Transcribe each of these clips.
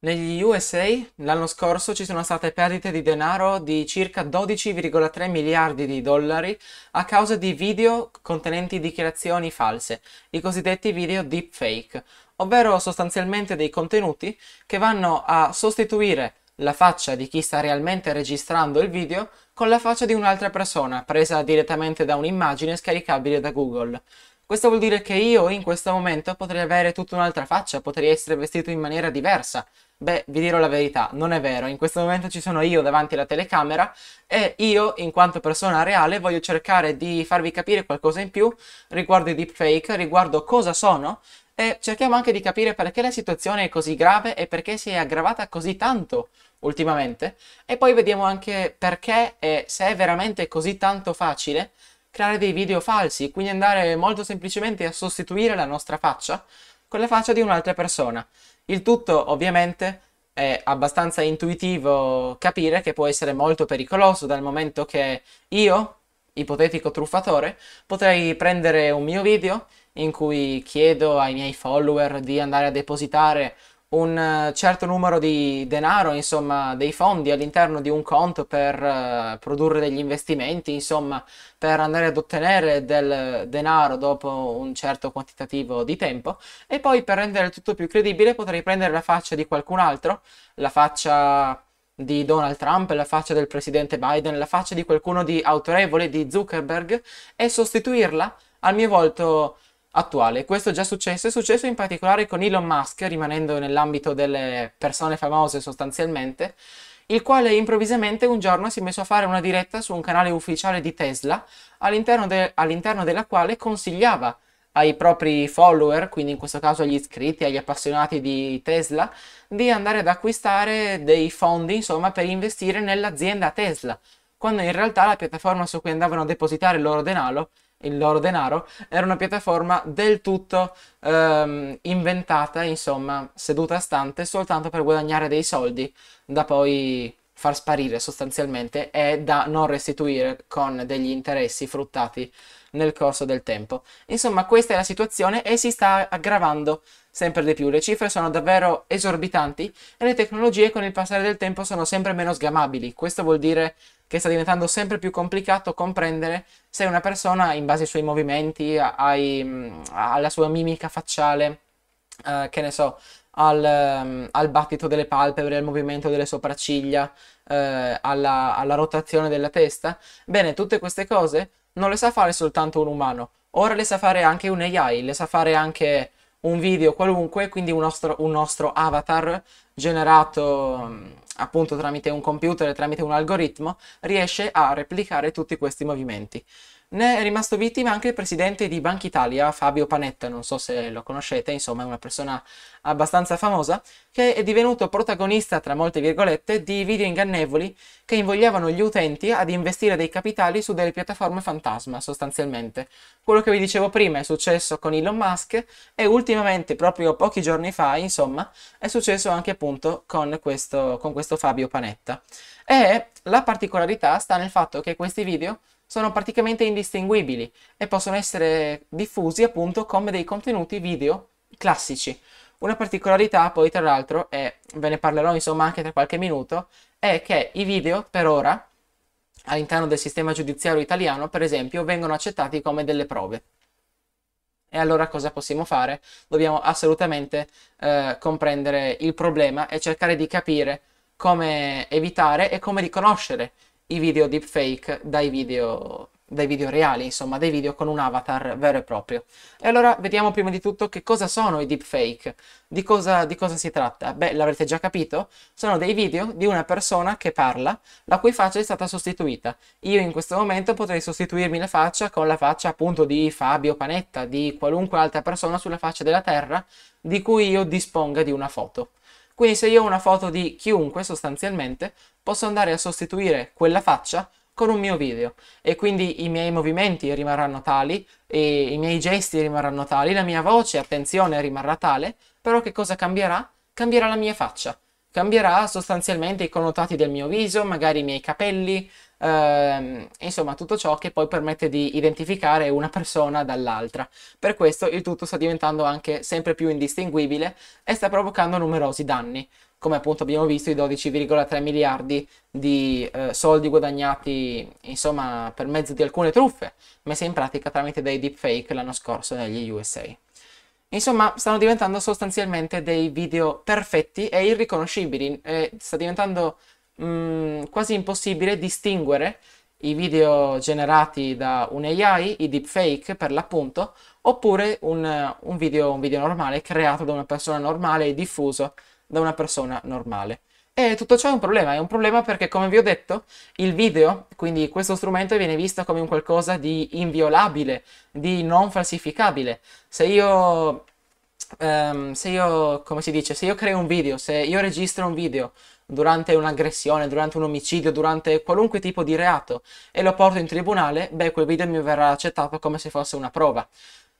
Negli USA l'anno scorso ci sono state perdite di denaro di circa 12,3 miliardi di dollari a causa di video contenenti dichiarazioni false, i cosiddetti video deepfake, ovvero sostanzialmente dei contenuti che vanno a sostituire la faccia di chi sta realmente registrando il video con la faccia di un'altra persona presa direttamente da un'immagine scaricabile da Google. Questo vuol dire che io in questo momento potrei avere tutta un'altra faccia, potrei essere vestito in maniera diversa. Beh, vi dirò la verità, non è vero, in questo momento ci sono io davanti alla telecamera e io, in quanto persona reale, voglio cercare di farvi capire qualcosa in più riguardo i deepfake, riguardo cosa sono e cerchiamo anche di capire perché la situazione è così grave e perché si è aggravata così tanto ultimamente e poi vediamo anche perché e se è veramente così tanto facile creare dei video falsi, quindi andare molto semplicemente a sostituire la nostra faccia con la faccia di un'altra persona. Il tutto ovviamente è abbastanza intuitivo capire che può essere molto pericoloso dal momento che io, ipotetico truffatore, potrei prendere un mio video in cui chiedo ai miei follower di andare a depositare un eh, certo numero di denaro, insomma, dei fondi all'interno di un conto per uh, produrre degli investimenti, insomma, per andare ad ottenere del denaro dopo un certo quantitativo di tempo e poi per rendere tutto più credibile potrei prendere la faccia di qualcun altro, la faccia di Donald Trump, la faccia del presidente Biden, la faccia di qualcuno di autorevole di Zuckerberg e sostituirla al mio volto attuale. Questo è già successo, è successo in particolare con Elon Musk, rimanendo nell'ambito delle persone famose sostanzialmente, il quale improvvisamente un giorno si è messo a fare una diretta su un canale ufficiale di Tesla, all'interno, de- all'interno della quale consigliava ai propri follower, quindi in questo caso agli iscritti, agli appassionati di Tesla, di andare ad acquistare dei fondi, insomma, per investire nell'azienda Tesla, quando in realtà la piattaforma su cui andavano a depositare il loro denaro il loro denaro, era una piattaforma del tutto ehm, inventata, insomma, seduta a stante, soltanto per guadagnare dei soldi da poi far sparire sostanzialmente e da non restituire con degli interessi fruttati nel corso del tempo. Insomma, questa è la situazione e si sta aggravando sempre di più. Le cifre sono davvero esorbitanti e le tecnologie con il passare del tempo sono sempre meno sgamabili. Questo vuol dire che sta diventando sempre più complicato comprendere se una persona, in base ai suoi movimenti, ai, mm, alla sua mimica facciale, eh, che ne so, al, mm, al, battito delle palpebre, al movimento delle sopracciglia, eh, alla, alla rotazione della testa, bene, tutte queste cose non le sa fare soltanto un umano, ora le sa fare anche un AI, le sa fare anche un video qualunque, quindi un nostro, un nostro avatar generato mm, appunto tramite un computer e tramite un algoritmo riesce a replicare tutti questi movimenti. Ne è rimasto vittima anche il presidente di Banca Italia, Fabio Panetta, non so se lo conoscete, insomma è una persona abbastanza famosa, che è divenuto protagonista, tra molte virgolette, di video ingannevoli che invogliavano gli utenti ad investire dei capitali su delle piattaforme fantasma, sostanzialmente. Quello che vi dicevo prima è successo con Elon Musk e ultimamente, proprio pochi giorni fa, insomma, è successo anche appunto con questo, con questo Fabio Panetta. E la particolarità sta nel fatto che questi video sono praticamente indistinguibili e possono essere diffusi appunto come dei contenuti video classici. Una particolarità poi tra l'altro, e ve ne parlerò insomma anche tra qualche minuto, è che i video per ora all'interno del sistema giudiziario italiano per esempio vengono accettati come delle prove. E allora cosa possiamo fare? Dobbiamo assolutamente eh, comprendere il problema e cercare di capire come evitare e come riconoscere i video deepfake dai video, dai video reali, insomma, dei video con un avatar vero e proprio. E allora vediamo prima di tutto che cosa sono i deepfake, di cosa, di cosa si tratta. Beh, l'avrete già capito, sono dei video di una persona che parla, la cui faccia è stata sostituita. Io in questo momento potrei sostituirmi la faccia con la faccia appunto di Fabio Panetta, di qualunque altra persona sulla faccia della Terra di cui io disponga di una foto. Quindi se io ho una foto di chiunque sostanzialmente, posso andare a sostituire quella faccia con un mio video e quindi i miei movimenti rimarranno tali, i miei gesti rimarranno tali, la mia voce, attenzione, rimarrà tale, però che cosa cambierà? Cambierà la mia faccia, cambierà sostanzialmente i connotati del mio viso, magari i miei capelli, eh, insomma tutto ciò che poi permette di identificare una persona dall'altra. Per questo il tutto sta diventando anche sempre più indistinguibile e sta provocando numerosi danni, come appunto abbiamo visto i 12,3 miliardi di eh, soldi guadagnati insomma per mezzo di alcune truffe messe in pratica tramite dei deepfake l'anno scorso negli USA. Insomma, stanno diventando sostanzialmente dei video perfetti e irriconoscibili. Eh, sta diventando Mm, quasi impossibile distinguere i video generati da un AI, i deepfake per l'appunto, oppure un, un, video, un video normale creato da una persona normale e diffuso da una persona normale. E tutto ciò è un problema, è un problema perché come vi ho detto il video, quindi questo strumento viene visto come un qualcosa di inviolabile, di non falsificabile. Se io um, se io, come si dice, se io creo un video, se io registro un video durante un'aggressione, durante un omicidio, durante qualunque tipo di reato e lo porto in tribunale, beh, quel video mi verrà accettato come se fosse una prova.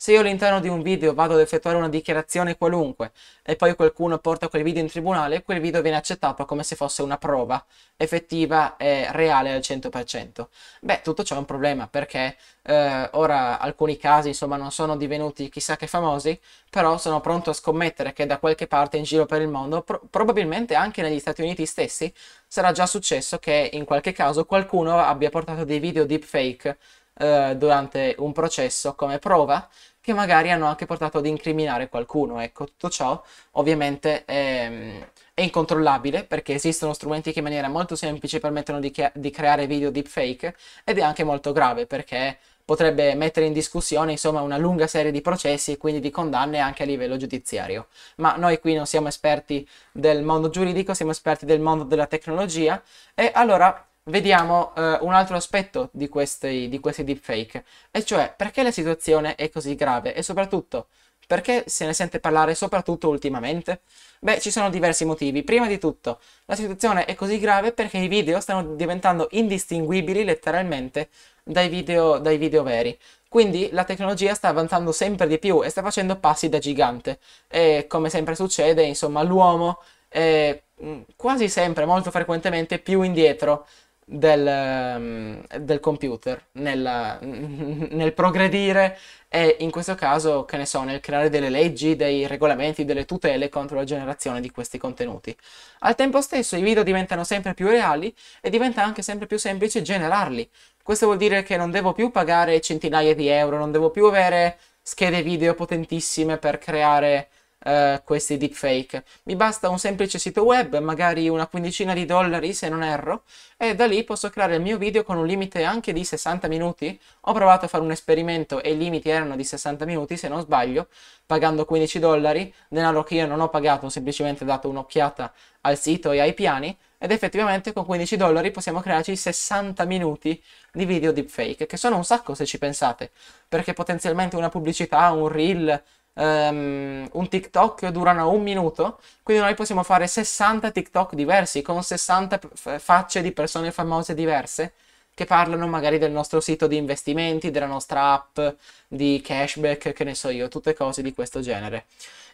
Se io all'interno di un video vado ad effettuare una dichiarazione qualunque e poi qualcuno porta quel video in tribunale, quel video viene accettato come se fosse una prova effettiva e reale al 100%. Beh, tutto ciò è un problema perché eh, ora alcuni casi insomma non sono divenuti chissà che famosi, però sono pronto a scommettere che da qualche parte in giro per il mondo, pro probabilmente anche negli Stati Uniti stessi, sarà già successo che in qualche caso qualcuno abbia portato dei video deepfake eh, durante un processo come prova che magari hanno anche portato ad incriminare qualcuno. Ecco, tutto ciò ovviamente è, ehm, è incontrollabile perché esistono strumenti che in maniera molto semplice permettono di, di creare video deepfake ed è anche molto grave perché potrebbe mettere in discussione insomma una lunga serie di processi e quindi di condanne anche a livello giudiziario. Ma noi qui non siamo esperti del mondo giuridico, siamo esperti del mondo della tecnologia e allora vediamo eh, un altro aspetto di questi, di questi deepfake, e cioè perché la situazione è così grave e soprattutto perché se ne sente parlare soprattutto ultimamente? Beh, ci sono diversi motivi. Prima di tutto, la situazione è così grave perché i video stanno diventando indistinguibili letteralmente dai video, dai video veri. Quindi la tecnologia sta avanzando sempre di più e sta facendo passi da gigante. E come sempre succede, insomma, l'uomo è mm, quasi sempre, molto frequentemente, più indietro del, ehm, del computer nella, nel progredire e in questo caso, che ne so, nel creare delle leggi, dei regolamenti, delle tutele contro la generazione di questi contenuti. Al tempo stesso i video diventano sempre più reali e diventa anche sempre più semplice generarli. Questo vuol dire che non devo più pagare centinaia di euro, non devo più avere schede video potentissime per creare eh, questi deepfake. Mi basta un semplice sito web, magari una quindicina di dollari se non erro, e da lì posso creare il mio video con un limite anche di 60 minuti. Ho provato a fare un esperimento e i limiti erano di 60 minuti se non sbaglio, pagando 15 dollari, denaro che io non ho pagato, ho semplicemente dato un'occhiata al sito e ai piani, ed effettivamente con 15 dollari possiamo crearci 60 minuti di video deepfake, che sono un sacco se ci pensate, perché potenzialmente una pubblicità, un reel, um, un TikTok durano un minuto, quindi noi possiamo fare 60 TikTok diversi con 60 f- facce di persone famose diverse che parlano magari del nostro sito di investimenti, della nostra app, di cashback, che ne so io, tutte cose di questo genere.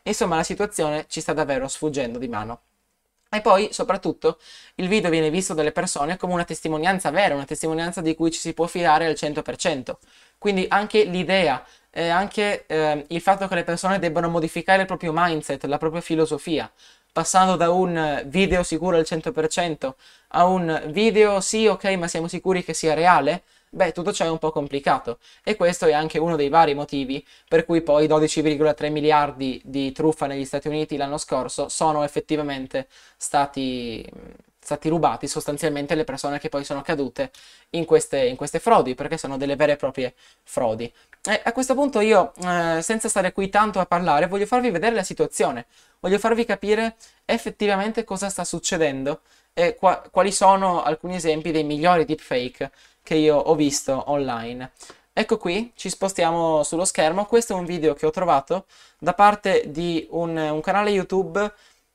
Insomma, la situazione ci sta davvero sfuggendo di mano. E poi, soprattutto, il video viene visto dalle persone come una testimonianza vera, una testimonianza di cui ci si può fidare al 100%. Quindi anche l'idea eh, anche eh, il fatto che le persone debbano modificare il proprio mindset, la propria filosofia, passando da un video sicuro al 100% a un video sì, ok, ma siamo sicuri che sia reale? Beh, tutto ciò è un po' complicato e questo è anche uno dei vari motivi per cui poi 12,3 miliardi di truffa negli Stati Uniti l'anno scorso sono effettivamente stati stati rubati sostanzialmente le persone che poi sono cadute in queste, in queste frodi, perché sono delle vere e proprie frodi. E a questo punto io, eh, senza stare qui tanto a parlare, voglio farvi vedere la situazione, voglio farvi capire effettivamente cosa sta succedendo e qua, quali sono alcuni esempi dei migliori deepfake che io ho visto online. Ecco qui, ci spostiamo sullo schermo, questo è un video che ho trovato da parte di un, un canale YouTube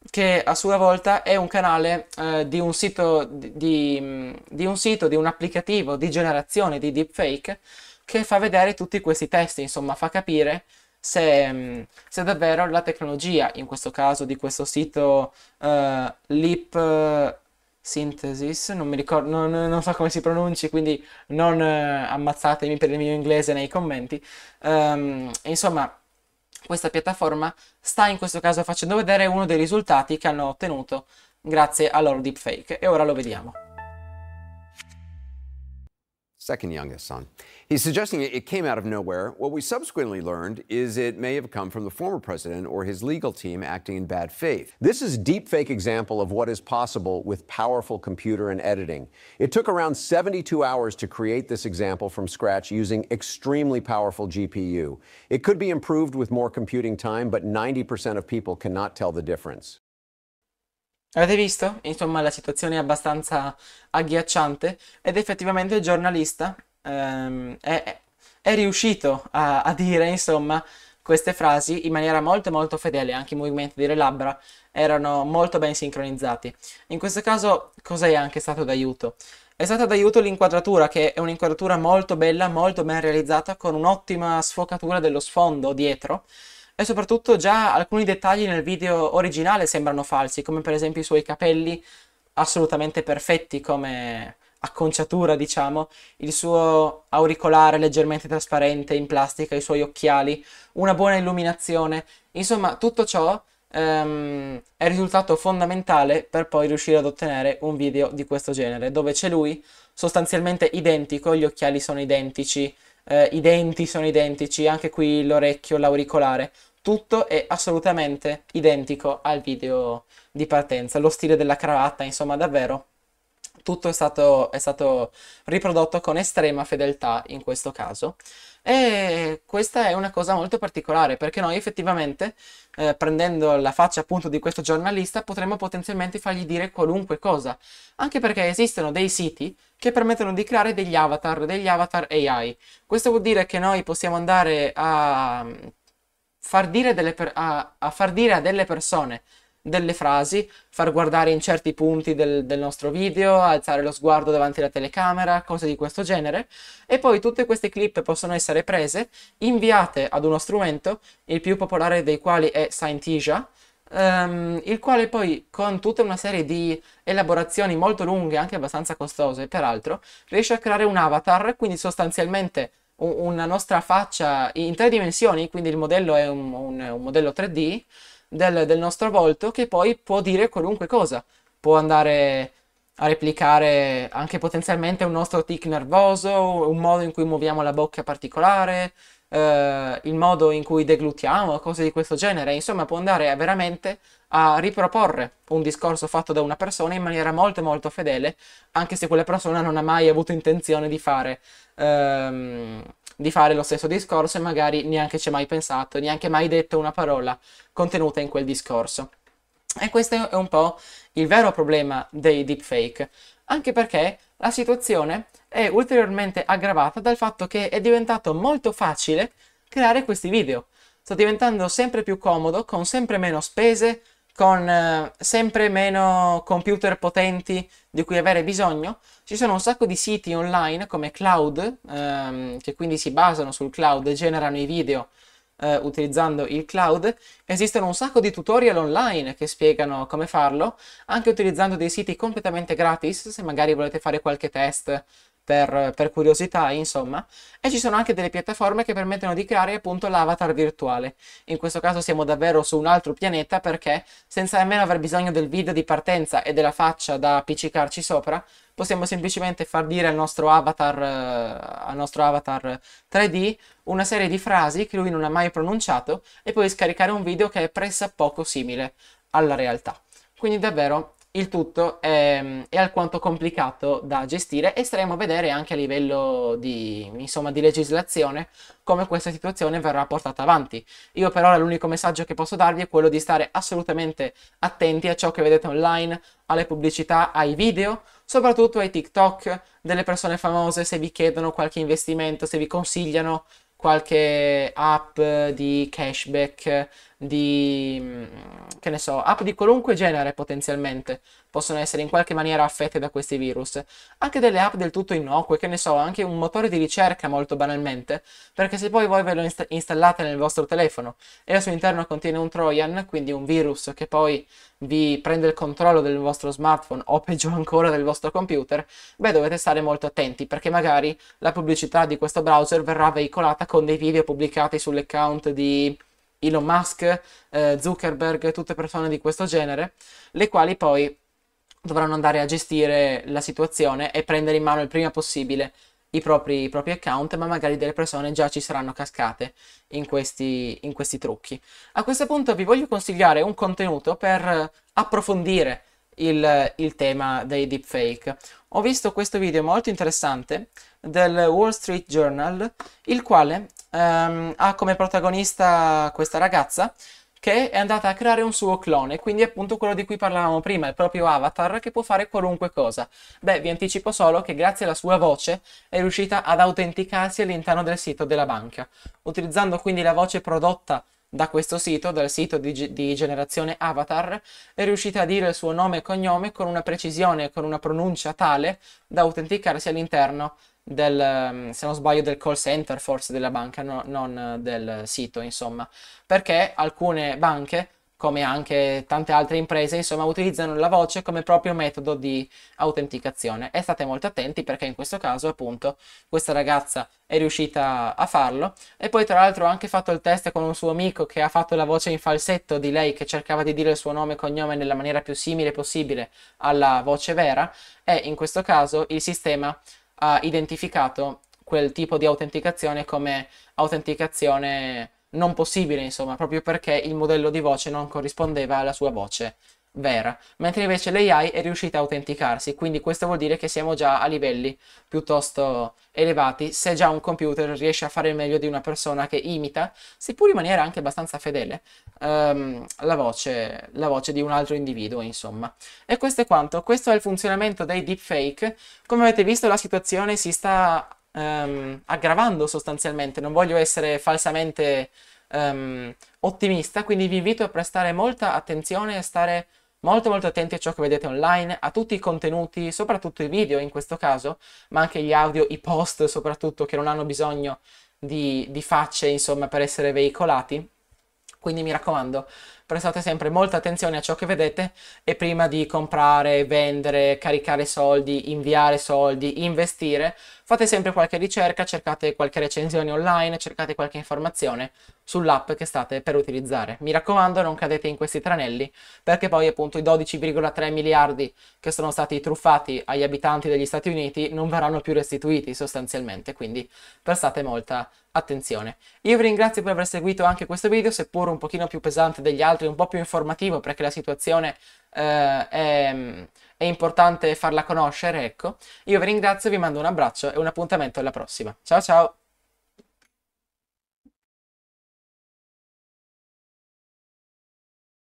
che a sua volta è un canale eh, di, un sito, di, di un sito, di un applicativo di generazione di deepfake che fa vedere tutti questi test insomma fa capire se, se davvero la tecnologia, in questo caso di questo sito eh, Lip eh, Synthesis, non mi ricordo, non, non, so come si pronunci, quindi non eh, ammazzatemi per il mio inglese nei commenti, um, insomma questa piattaforma sta in questo caso facendo vedere uno dei risultati che hanno ottenuto grazie al loro deepfake e ora lo vediamo. second youngest son. He's suggesting it came out of nowhere. What we subsequently learned is it may have come from the former president or his legal team acting in bad faith. This is deepfake example of what is possible with powerful computer and editing. It took around 72 hours to create this example from scratch using extremely powerful GPU. It could be improved with more computing time, but 90% of people cannot tell the difference. Avete visto? Insomma, la situazione è abbastanza agghiacciante ed effettivamente il giornalista ehm, è, è, riuscito a, a dire, insomma, queste frasi in maniera molto molto fedele, anche i movimenti delle labbra erano molto ben sincronizzati. In questo caso cos'è anche stato d'aiuto? È stata d'aiuto l'inquadratura, che è un'inquadratura molto bella, molto ben realizzata, con un'ottima sfocatura dello sfondo dietro, e soprattutto già alcuni dettagli nel video originale sembrano falsi, come per esempio i suoi capelli assolutamente perfetti come acconciatura, diciamo, il suo auricolare leggermente trasparente in plastica, i suoi occhiali, una buona illuminazione, insomma, tutto ciò ehm, è risultato fondamentale per poi riuscire ad ottenere un video di questo genere, dove c'è lui sostanzialmente identico, gli occhiali sono identici, eh, i denti sono identici, anche qui l'orecchio, l'auricolare, tutto è assolutamente identico al video di partenza, lo stile della cravatta, insomma davvero tutto è stato, è stato, riprodotto con estrema fedeltà in questo caso. E questa è una cosa molto particolare perché noi effettivamente, eh, prendendo la faccia appunto di questo giornalista, potremmo potenzialmente fargli dire qualunque cosa. Anche perché esistono dei siti che permettono di creare degli avatar, degli avatar AI. Questo vuol dire che noi possiamo andare a far dire, per- a, a far dire a delle persone delle frasi, far guardare in certi punti del, del, nostro video, alzare lo sguardo davanti alla telecamera, cose di questo genere. E poi tutte queste clip possono essere prese, inviate ad uno strumento, il più popolare dei quali è Scientia, um, ehm, il quale poi con tutta una serie di elaborazioni molto lunghe, anche abbastanza costose peraltro, riesce a creare un avatar, quindi sostanzialmente una nostra faccia in tre dimensioni, quindi il modello è un, un, un modello 3D del, del, nostro volto che poi può dire qualunque cosa, può andare a replicare anche potenzialmente un nostro tic nervoso, un modo in cui muoviamo la bocca particolare, eh, il modo in cui deglutiamo, cose di questo genere, insomma può andare a veramente a riproporre un discorso fatto da una persona in maniera molto molto fedele, anche se quella persona non ha mai avuto intenzione di fare, ehm, di fare lo stesso discorso e magari neanche ci ha mai pensato, neanche mai detto una parola contenuta in quel discorso. E questo è un po' il vero problema dei deepfake, anche perché la situazione è ulteriormente aggravata dal fatto che è diventato molto facile creare questi video. Sta diventando sempre più comodo, con sempre meno spese, con eh, sempre meno computer potenti di cui avere bisogno. Ci sono un sacco di siti online come Cloud, ehm, che quindi si basano sul cloud e generano i video eh, utilizzando il cloud. Esistono un sacco di tutorial online che spiegano come farlo, anche utilizzando dei siti completamente gratis, se magari volete fare qualche test per, per, curiosità, insomma, e ci sono anche delle piattaforme che permettono di creare appunto l'avatar virtuale. In questo caso siamo davvero su un altro pianeta perché senza nemmeno aver bisogno del video di partenza e della faccia da appiccicarci sopra, possiamo semplicemente far dire al nostro avatar, eh, al nostro avatar 3D una serie di frasi che lui non ha mai pronunciato e poi scaricare un video che è pressappoco simile alla realtà. Quindi davvero il tutto è, ehm, è, alquanto complicato da gestire e staremo a vedere anche a livello di, insomma, di legislazione come questa situazione verrà portata avanti. Io per ora l'unico messaggio che posso darvi è quello di stare assolutamente attenti a ciò che vedete online, alle pubblicità, ai video, soprattutto ai TikTok delle persone famose se vi chiedono qualche investimento, se vi consigliano qualche app di cashback di, che ne so, app di qualunque genere potenzialmente possono essere in qualche maniera affette da questi virus. Anche delle app del tutto innocue, che ne so, anche un motore di ricerca molto banalmente, perché se poi voi ve lo inst- installate nel vostro telefono e al suo interno contiene un Trojan, quindi un virus che poi vi prende il controllo del vostro smartphone o peggio ancora del vostro computer, beh dovete stare molto attenti perché magari la pubblicità di questo browser verrà veicolata con dei video pubblicati sull'account di Elon Musk, eh, Zuckerberg, tutte persone di questo genere, le quali poi dovranno andare a gestire la situazione e prendere in mano il prima possibile i propri, i propri, account, ma magari delle persone già ci saranno cascate in questi, in questi trucchi. A questo punto vi voglio consigliare un contenuto per approfondire il, il, tema dei deepfake. Ho visto questo video molto interessante del Wall Street Journal, il quale um, ha come protagonista questa ragazza che è andata a creare un suo clone, quindi appunto quello di cui parlavamo prima, il proprio avatar che può fare qualunque cosa. Beh, vi anticipo solo che grazie alla sua voce è riuscita ad autenticarsi all'interno del sito della banca, utilizzando quindi la voce prodotta da questo sito, dal sito di, di generazione avatar, è riuscita a dire il suo nome e cognome con una precisione e con una pronuncia tale da autenticarsi all'interno del, mm, se non sbaglio, del call center, forse della banca, no, non eh, del sito, insomma, perché alcune banche, come anche tante altre imprese, insomma, utilizzano la voce come proprio metodo di autenticazione. E state molto attenti perché in questo caso, appunto, questa ragazza è riuscita a farlo e poi tra l'altro ho anche fatto il test con un suo amico che ha fatto la voce in falsetto di lei che cercava di dire il suo nome e cognome nella maniera più simile possibile alla voce vera e in questo caso il sistema ha identificato quel tipo di autenticazione come autenticazione non possibile, insomma, proprio perché il modello di voce non corrispondeva alla sua voce vera, mentre invece l'AI è riuscita a autenticarsi, quindi questo vuol dire che siamo già a livelli piuttosto elevati, se già un computer riesce a fare il meglio di una persona che imita, seppur in maniera anche abbastanza fedele, um, la, voce, la voce di un altro individuo, insomma. E questo è quanto, questo è il funzionamento dei deepfake, come avete visto la situazione si sta um, aggravando sostanzialmente, non voglio essere falsamente... Um, ottimista, quindi vi invito a prestare molta attenzione e a stare Molto molto attenti a ciò che vedete online, a tutti i contenuti, soprattutto i video in questo caso, ma anche gli audio, i post soprattutto che non hanno bisogno di, di facce insomma per essere veicolati. Quindi mi raccomando, prestate sempre molta attenzione a ciò che vedete e prima di comprare, vendere, caricare soldi, inviare soldi, investire, fate sempre qualche ricerca, cercate qualche recensione online, cercate qualche informazione sull'app che state per utilizzare. Mi raccomando, non cadete in questi tranelli perché poi appunto i 12,3 miliardi che sono stati truffati agli abitanti degli Stati Uniti non verranno più restituiti sostanzialmente, quindi prestate molta attenzione. Io vi ringrazio per aver seguito anche questo video, seppur un pochino più pesante degli altri altro è un po' più informativo perché la situazione eh, è, mm, è importante farla conoscere, ecco. Io vi ringrazio, vi mando un abbraccio e un appuntamento alla prossima. Ciao ciao!